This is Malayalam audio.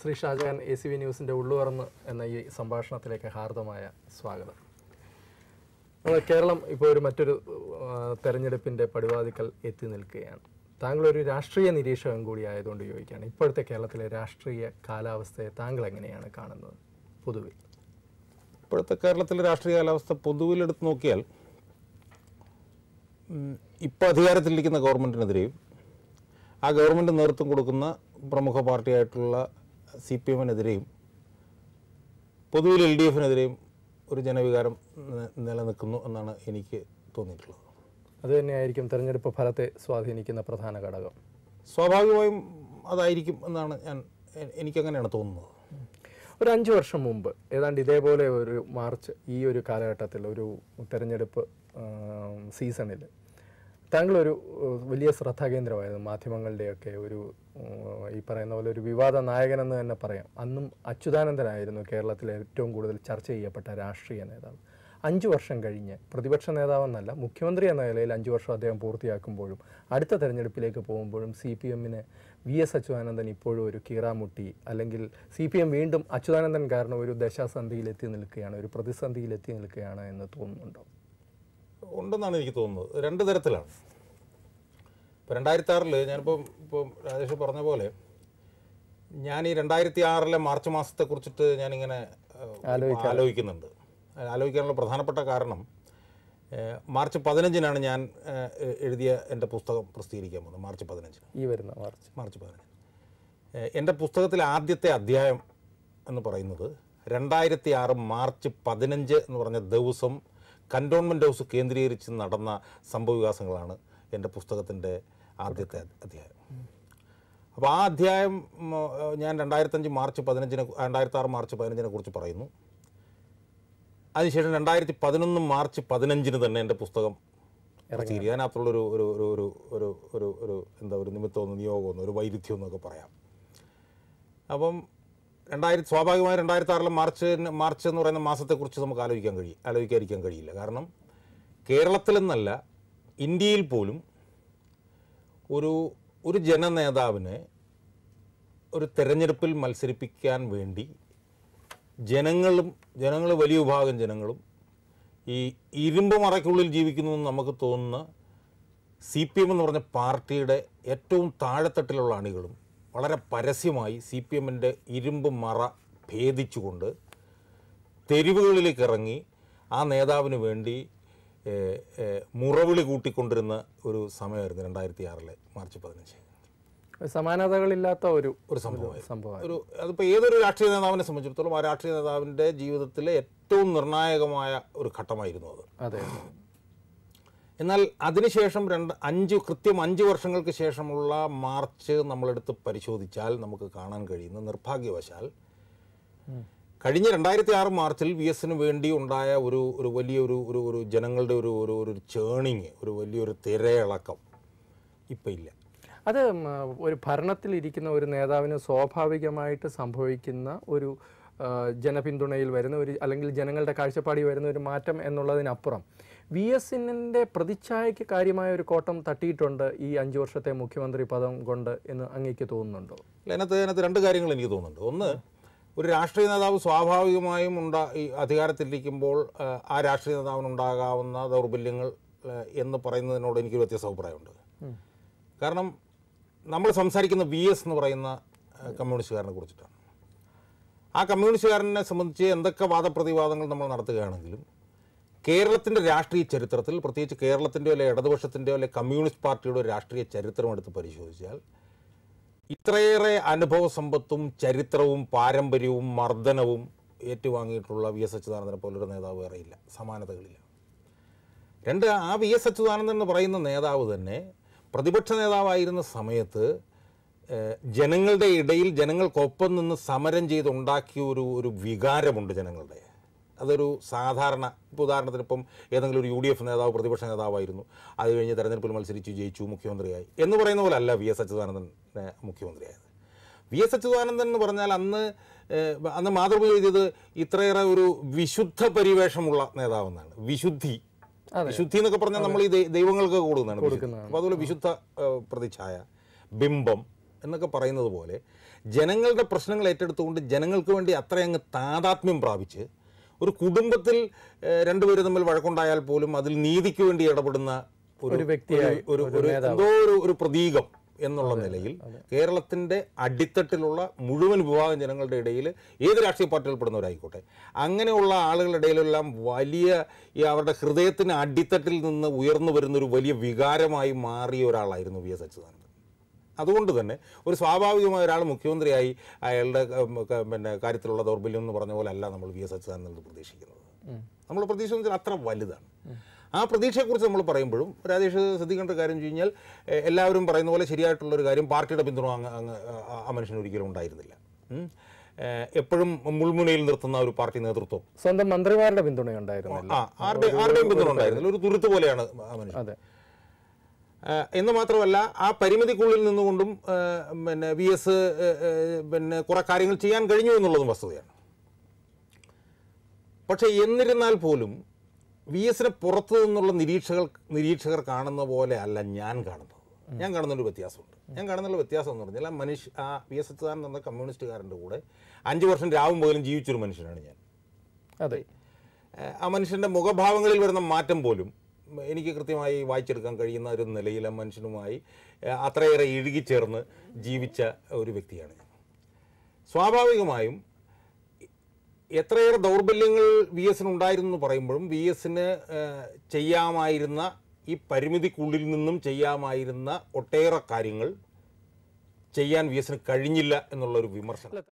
Shri Shajan A C V ന്യൂസിൻ്റെ ഉള്ളുവറന്ന് എന്ന ഈ സംഭാഷണത്തിലേക്ക് ഹാർദമായ സ്വാഗതം നമ്മൾ കേരളം ഇപ്പോൾ ഒരു മറ്റൊരു തെരഞ്ഞെടുപ്പിൻ്റെ പടിവാതിക്കൽ എത്തി നിൽക്കുകയാണ് താങ്കളൊരു രാഷ്ട്രീയ നിരീക്ഷകൻ കൂടി ആയതുകൊണ്ട് ചോദിക്കുകയാണ് ഇപ്പോഴത്തെ കേരളത്തിലെ രാഷ്ട്രീയ കാലാവസ്ഥയെ താങ്കൾ എങ്ങനെയാണ് കാണുന്നത് പൊതുവിൽ ഇപ്പോഴത്തെ കേരളത്തിലെ രാഷ്ട്രീയ കാലാവസ്ഥ പൊതുവിൽ എടുത്ത് നോക്കിയാൽ ഇപ്പോൾ അധികാരത്തിലിരിക്കുന്ന ഗവൺമെൻറ്റിനെതിരെയും ആ ഗവൺമെൻറ് നേതൃത്വം കൊടുക്കുന്ന പ്രമുഖ പാർട്ടിയായിട്ടുള്ള സി പി എമ്മിനെതിരെയും പൊതുവിൽ എൽ ഡി എഫിനെതിരെയും ഒരു ജനവികാരം നിലനിൽക്കുന്നു എന്നാണ് എനിക്ക് തോന്നിയിട്ടുള്ളത് അത് തന്നെയായിരിക്കും തെരഞ്ഞെടുപ്പ് ഫലത്തെ സ്വാധീനിക്കുന്ന പ്രധാന ഘടകം സ്വാഭാവികമായും അതായിരിക്കും എന്നാണ് ഞാൻ എനിക്കങ്ങനെയാണ് തോന്നുന്നത് ഒരു അഞ്ച് വർഷം മുമ്പ് ഏതാണ്ട് ഇതേപോലെ ഒരു മാർച്ച് ഈ ഒരു കാലഘട്ടത്തിൽ ഒരു തെരഞ്ഞെടുപ്പ് സീസണിൽ താങ്കളൊരു വലിയ ശ്രദ്ധാകേന്ദ്രമായിരുന്നു മാധ്യമങ്ങളുടെയൊക്കെ ഒരു ഈ പറയുന്ന പോലെ ഒരു വിവാദ നായകനെന്ന് തന്നെ പറയാം അന്നും അച്യുതാനന്ദനായിരുന്നു കേരളത്തിലെ ഏറ്റവും കൂടുതൽ ചർച്ച ചെയ്യപ്പെട്ട രാഷ്ട്രീയ നേതാവ് അഞ്ചു വർഷം കഴിഞ്ഞ് പ്രതിപക്ഷ നേതാവെന്നല്ല മുഖ്യമന്ത്രി എന്ന നിലയിൽ അഞ്ചു വർഷം അദ്ദേഹം പൂർത്തിയാക്കുമ്പോഴും അടുത്ത തെരഞ്ഞെടുപ്പിലേക്ക് പോകുമ്പോഴും സി പി എമ്മിന് വി എസ് അച്യുതാനന്ദൻ ഇപ്പോഴും ഒരു കീറാമുട്ടി അല്ലെങ്കിൽ സി പി എം വീണ്ടും അച്യുതാനന്ദൻ കാരണം ഒരു ദശാസന്ധിയിലെത്തി നിൽക്കുകയാണ് ഒരു പ്രതിസന്ധിയിലെത്തി നിൽക്കുകയാണ് എന്ന് തോന്നുന്നുണ്ടോ ഉണ്ടെന്നാണ് എനിക്ക് തോന്നുന്നത് രണ്ട് തരത്തിലാണ് ഇപ്പോൾ രണ്ടായിരത്തി ആറിൽ ഞാനിപ്പം ഇപ്പം രാജേഷ് പറഞ്ഞ പോലെ ഞാൻ ഈ രണ്ടായിരത്തി ആറിലെ മാർച്ച് കുറിച്ചിട്ട് ഞാനിങ്ങനെ ആലോചിക്കുന്നുണ്ട് ആലോചിക്കാനുള്ള പ്രധാനപ്പെട്ട കാരണം മാർച്ച് പതിനഞ്ചിനാണ് ഞാൻ എഴുതിയ എൻ്റെ പുസ്തകം പ്രസിദ്ധീകരിക്കാൻ പോകുന്നത് മാർച്ച് പതിനഞ്ചിന് ഈ വരുന്ന മാർച്ച് മാർച്ച് പതിനഞ്ച് എൻ്റെ പുസ്തകത്തിലെ ആദ്യത്തെ അധ്യായം എന്ന് പറയുന്നത് രണ്ടായിരത്തി ആറ് മാർച്ച് പതിനഞ്ച് എന്ന് പറഞ്ഞ ദിവസം കണ്ടോൺമെൻറ് ഹൗസ് കേന്ദ്രീകരിച്ച് നടന്ന സംഭവവികാസങ്ങളാണ് എൻ്റെ പുസ്തകത്തിൻ്റെ ആദ്യത്തെ അധ്യായം അപ്പോൾ ആ അധ്യായം ഞാൻ രണ്ടായിരത്തഞ്ച് മാർച്ച് പതിനഞ്ചിനെ രണ്ടായിരത്തി ആറ് മാർച്ച് പതിനഞ്ചിനെ കുറിച്ച് പറയുന്നു അതിനുശേഷം രണ്ടായിരത്തി പതിനൊന്ന് മാർച്ച് പതിനഞ്ചിന് തന്നെ എൻ്റെ പുസ്തകം ഇറച്ചി അതിനകത്തുള്ളൊരു ഒരു ഒരു ഒരു ഒരു ഒരു ഒരു എന്താ ഒരു നിമിത്തമൊന്ന് നിയോഗമൊന്നും ഒരു വൈരുദ്ധ്യം എന്നൊക്കെ പറയാം അപ്പം രണ്ടായിരത്തി സ്വാഭാവികമായി രണ്ടായിരത്തി ആറിലെ മാർച്ച് മാർച്ച് എന്ന് പറയുന്ന മാസത്തെക്കുറിച്ച് നമുക്ക് ആലോചിക്കാൻ കഴിയും ആലോചിക്കാതിരിക്കാൻ കഴിയില്ല കാരണം കേരളത്തിലെന്നല്ല ഇന്ത്യയിൽ പോലും ഒരു ഒരു ജനനേതാവിനെ ഒരു തെരഞ്ഞെടുപ്പിൽ മത്സരിപ്പിക്കാൻ വേണ്ടി ജനങ്ങളും ജനങ്ങൾ വലിയ വിഭാഗം ജനങ്ങളും ഈ ഇരുമ്പ് മറയ്ക്കുള്ളിൽ ജീവിക്കുന്നു എന്ന് നമുക്ക് തോന്നുന്ന സി പി എം എന്ന് പറഞ്ഞ പാർട്ടിയുടെ ഏറ്റവും താഴെത്തട്ടിലുള്ള അണികളും വളരെ പരസ്യമായി സി പി എമ്മിൻ്റെ ഇരുമ്പ് മറ ഭേദിച്ചുകൊണ്ട് തെരുവുകളിലേക്ക് ഇറങ്ങി ആ നേതാവിന് വേണ്ടി മുറവിളി കൂട്ടിക്കൊണ്ടിരുന്ന ഒരു സമയമായിരുന്നു രണ്ടായിരത്തി ആറിലെ മാർച്ച് പതിനഞ്ച് സമാനതകളില്ലാത്ത ഒരു ഒരു സംഭവം സംഭവം ഒരു അതിപ്പോൾ ഏതൊരു രാഷ്ട്രീയ നേതാവിനെ സംബന്ധിച്ചിടത്തോളം ആ രാഷ്ട്രീയ നേതാവിൻ്റെ ജീവിതത്തിലെ ഏറ്റവും നിർണായകമായ ഒരു ഘട്ടമായിരുന്നു അത് അതെ എന്നാൽ അതിനുശേഷം രണ്ട് അഞ്ച് കൃത്യം അഞ്ച് വർഷങ്ങൾക്ക് ശേഷമുള്ള മാർച്ച് നമ്മളെടുത്ത് പരിശോധിച്ചാൽ നമുക്ക് കാണാൻ കഴിയുന്ന നിർഭാഗ്യവശാൽ കഴിഞ്ഞ രണ്ടായിരത്തി ആറ് മാർച്ചിൽ വി എസിന് വേണ്ടി ഉണ്ടായ ഒരു ഒരു വലിയൊരു ഒരു ഒരു ജനങ്ങളുടെ ഒരു ഒരു ഒരു ചേണിങ് ഒരു വലിയൊരു തിരയിളക്കം ഇപ്പം ഇല്ല അത് ഒരു ഭരണത്തിലിരിക്കുന്ന ഒരു നേതാവിന് സ്വാഭാവികമായിട്ട് സംഭവിക്കുന്ന ഒരു ജനപിന്തുണയിൽ വരുന്ന ഒരു അല്ലെങ്കിൽ ജനങ്ങളുടെ കാഴ്ചപ്പാടിൽ വരുന്ന ഒരു മാറ്റം എന്നുള്ളതിനപ്പുറം വി എന്നിൻ്റെ പ്രതിച്ഛായയ്ക്ക് കാര്യമായ ഒരു കോട്ടം തട്ടിയിട്ടുണ്ട് ഈ അഞ്ചു വർഷത്തെ മുഖ്യമന്ത്രി പദം കൊണ്ട് എന്ന് അങ്ങേക്ക് തോന്നുന്നുണ്ടോ അതിനകത്ത് അതിനകത്ത് രണ്ട് കാര്യങ്ങൾ എനിക്ക് തോന്നുന്നുണ്ട് ഒന്ന് ഒരു രാഷ്ട്രീയ നേതാവ് സ്വാഭാവികമായും ഉണ്ടാ ഈ അധികാരത്തിലിരിക്കുമ്പോൾ ആ രാഷ്ട്രീയ നേതാവിനുണ്ടാകാവുന്ന ദൗർബല്യങ്ങൾ എന്ന് പറയുന്നതിനോട് എനിക്കൊരു വ്യത്യസ്ത അഭിപ്രായമുണ്ട് കാരണം നമ്മൾ സംസാരിക്കുന്ന വി എസ് എന്ന് പറയുന്ന കമ്മ്യൂണിസ്റ്റുകാരനെ കുറിച്ചിട്ടാണ് ആ കമ്മ്യൂണിസ്റ്റുകാരനെ സംബന്ധിച്ച് എന്തൊക്കെ വാദപ്രതിവാദങ്ങൾ നമ്മൾ നടത്തുകയാണെങ്കിലും കേരളത്തിൻ്റെ രാഷ്ട്രീയ ചരിത്രത്തിൽ പ്രത്യേകിച്ച് കേരളത്തിൻ്റെയോ അല്ലെ ഇടതുപക്ഷത്തിൻ്റെയോ അല്ലെ കമ്മ്യൂണിസ്റ്റ് പാർട്ടിയുടെ രാഷ്ട്രീയ ചരിത്രം എടുത്ത് പരിശോധിച്ചാൽ ഇത്രയേറെ അനുഭവ സമ്പത്തും ചരിത്രവും പാരമ്പര്യവും മർദ്ദനവും ഏറ്റുവാങ്ങിയിട്ടുള്ള വി എസ് അച്യുതാനന്ദനെ പോലൊരു നേതാവ് വേറെയില്ല സമാനതകളില്ല രണ്ട് ആ വി എസ് അച്യുതാനന്ദൻ എന്ന് പറയുന്ന നേതാവ് തന്നെ പ്രതിപക്ഷ നേതാവായിരുന്ന സമയത്ത് ജനങ്ങളുടെ ഇടയിൽ ജനങ്ങൾക്കൊപ്പം നിന്ന് സമരം ചെയ്തുണ്ടാക്കിയ ഒരു ഒരു വികാരമുണ്ട് ജനങ്ങളുടെ അതൊരു സാധാരണ ഇപ്പോൾ ഉദാഹരണത്തിന് ഇപ്പം ഏതെങ്കിലും ഒരു യു ഡി എഫ് നേതാവ് പ്രതിപക്ഷ നേതാവായിരുന്നു അത് കഴിഞ്ഞ് തെരഞ്ഞെടുപ്പിൽ മത്സരിച്ച് ജയിച്ചു മുഖ്യമന്ത്രിയായി എന്ന് പറയുന്ന പോലെ അല്ല വി എസ് അച്യുതാനന്ദൻ മുഖ്യമന്ത്രിയായത് വി എസ് അച്യുതാനന്ദൻ എന്ന് പറഞ്ഞാൽ അന്ന് അന്ന് മാതൃഭൂമി എഴുതിയത് ഇത്രയേറെ ഒരു വിശുദ്ധ പരിവേഷമുള്ള എന്നാണ് വിശുദ്ധി വിശുദ്ധി എന്നൊക്കെ പറഞ്ഞാൽ നമ്മൾ ഈ ദൈവങ്ങൾക്ക് കൂടുന്നതാണ് അപ്പോൾ അതുപോലെ വിശുദ്ധ പ്രതിച്ഛായ ബിംബം എന്നൊക്കെ പറയുന്നത് പോലെ ജനങ്ങളുടെ പ്രശ്നങ്ങൾ ഏറ്റെടുത്തുകൊണ്ട് ജനങ്ങൾക്ക് വേണ്ടി അത്രയങ്ങ് താതാത്മ്യം പ്രാപിച്ച് ഒരു കുടുംബത്തിൽ രണ്ടുപേരും തമ്മിൽ വഴക്കുണ്ടായാൽ പോലും അതിൽ നീതിക്ക് വേണ്ടി ഇടപെടുന്ന ഒരു വ്യക്തിയായി ഒരു എന്തോ ഒരു ഒരു പ്രതീകം എന്നുള്ള നിലയിൽ കേരളത്തിൻ്റെ അടിത്തട്ടിലുള്ള മുഴുവൻ വിഭാഗം ജനങ്ങളുടെ ഇടയിൽ ഏത് രാഷ്ട്രീയ പാർട്ടിയിൽ പെടുന്നവരായിക്കോട്ടെ അങ്ങനെയുള്ള ആളുകളുടെ ഇടയിലെല്ലാം വലിയ ഈ അവരുടെ ഹൃദയത്തിന് അടിത്തട്ടിൽ നിന്ന് ഉയർന്നു വരുന്ന ഒരു വലിയ വികാരമായി മാറിയ ഒരാളായിരുന്നു വി എസ് അച്യുതാനന്ദൻ അതുകൊണ്ട് തന്നെ ഒരു സ്വാഭാവികമായ ഒരാൾ മുഖ്യമന്ത്രിയായി അയാളുടെ പിന്നെ കാര്യത്തിലുള്ള ദൗർബല്യം എന്ന് പറഞ്ഞ പോലെ അല്ല നമ്മൾ വി എസ് അച്യുതാനന്ദ പ്രതീക്ഷിക്കുന്നത് നമ്മൾ പ്രതീക്ഷിക്കുന്നത് അത്ര വലുതാണ് ആ പ്രതീക്ഷയെക്കുറിച്ച് നമ്മൾ പറയുമ്പോഴും രാജേഷ് ശ്രദ്ധിക്കേണ്ട കാര്യം വെച്ച് കഴിഞ്ഞാൽ എല്ലാവരും പറയുന്ന പോലെ ശരിയായിട്ടുള്ളൊരു കാര്യം പാർട്ടിയുടെ പിന്തുണ അങ്ങ് ആ മനുഷ്യന് ഒരിക്കലും ഉണ്ടായിരുന്നില്ല എപ്പോഴും മുൾമുനയിൽ നിർത്തുന്ന ഒരു പാർട്ടി നേതൃത്വം സ്വന്തം മന്ത്രിമാരുടെ പിന്തുണ ഉണ്ടായിരുന്നു ആരുടെയും പിന്തുണ ഉണ്ടായിരുന്നില്ല ഒരു തുരുത്ത് പോലെയാണ് മനുഷ്യൻ എന്ന് മാത്രമല്ല ആ പരിമിതിക്കുള്ളിൽ നിന്നുകൊണ്ടും പിന്നെ വി എസ് പിന്നെ കുറെ കാര്യങ്ങൾ ചെയ്യാൻ കഴിഞ്ഞു എന്നുള്ളതും വസ്തുതയാണ് പക്ഷേ എന്നിരുന്നാൽ പോലും വി എസിന് പുറത്തു നിന്നുള്ള നിരീക്ഷകർ നിരീക്ഷകർ കാണുന്ന പോലെ അല്ല ഞാൻ കാണുന്നത് ഞാൻ കാണുന്നൊരു വ്യത്യാസമുണ്ട് ഞാൻ കാണുന്നുള്ള വ്യത്യാസം എന്ന് പറഞ്ഞാൽ ആ മനുഷ്യ ആ വി എസ് അച്യുതാനന്ദൻ എന്ന കമ്മ്യൂണിസ്റ്റുകാരൻ്റെ കൂടെ അഞ്ച് വർഷം രാവും പോലും ജീവിച്ചൊരു മനുഷ്യനാണ് ഞാൻ അതെ ആ മനുഷ്യൻ്റെ മുഖഭാവങ്ങളിൽ വരുന്ന മാറ്റം പോലും എനിക്ക് കൃത്യമായി വായിച്ചെടുക്കാൻ കഴിയുന്ന ഒരു നിലയിലെ മനുഷ്യനുമായി അത്രയേറെ ഇഴുകിച്ചേർന്ന് ജീവിച്ച ഒരു വ്യക്തിയാണ് സ്വാഭാവികമായും എത്രയേറെ ദൗർബല്യങ്ങൾ വി ഉണ്ടായിരുന്നു എന്ന് പറയുമ്പോഴും വി എസിന് ചെയ്യാമായിരുന്ന ഈ പരിമിതിക്കുള്ളിൽ നിന്നും ചെയ്യാമായിരുന്ന ഒട്ടേറെ കാര്യങ്ങൾ ചെയ്യാൻ വി എസിന് കഴിഞ്ഞില്ല എന്നുള്ളൊരു വിമർശനം